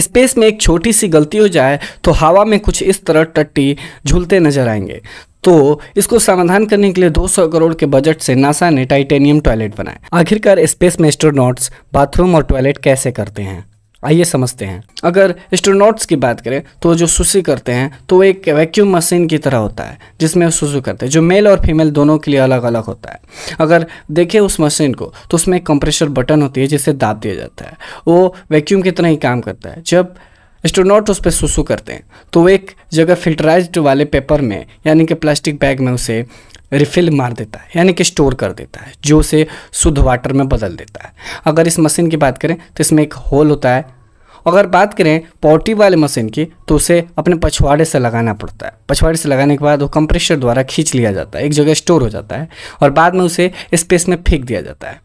space में एक छोटी सी गलती हो जाए तो हवा में कुछ इस तरह टट्टी झूलते नजर आएंगे तो इसको समाधान करने के लिए 200 करोड़ के बजट से नासा ने टाइटेनियम टॉयलेट बनाए आखिरकार स्पेस में एस्ट्रोनॉट्स बाथरूम और टॉयलेट कैसे करते हैं आइए समझते हैं अगर एस्ट्रोनॉट्स की बात करें तो जो सुसु करते हैं तो एक वैक्यूम मशीन की तरह होता है जिसमें सुसु करते हैं जो मेल और फीमेल दोनों के लिए अलग अलग होता है अगर देखें उस मशीन को तो उसमें एक कंप्रेशर बटन होती है जिसे दाब दिया जाता है वो वैक्यूम की तरह ही काम करता है जब एस्ट्रोनॉट उस पर सुसु करते हैं तो वो एक जगह फिल्टराइज वाले पेपर में यानी कि प्लास्टिक बैग में उसे रिफिल मार देता है यानी कि स्टोर कर देता है जो उसे शुद्ध वाटर में बदल देता है अगर इस मशीन की बात करें तो इसमें एक होल होता है अगर बात करें पॉटी वाले मशीन की तो उसे अपने पछवाड़े से लगाना पड़ता है पछवाड़े से लगाने के बाद वो कंप्रेशर द्वारा खींच लिया जाता है एक जगह स्टोर हो जाता है और बाद में उसे स्पेस में फेंक दिया जाता है